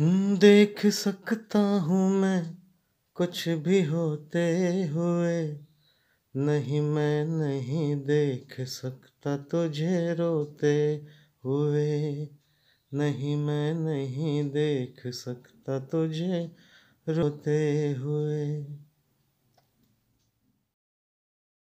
देख सकता हूँ मैं कुछ भी होते हुए नहीं मैं नहीं देख सकता तुझे रोते हुए नहीं मैं नहीं देख सकता तुझे रोते हुए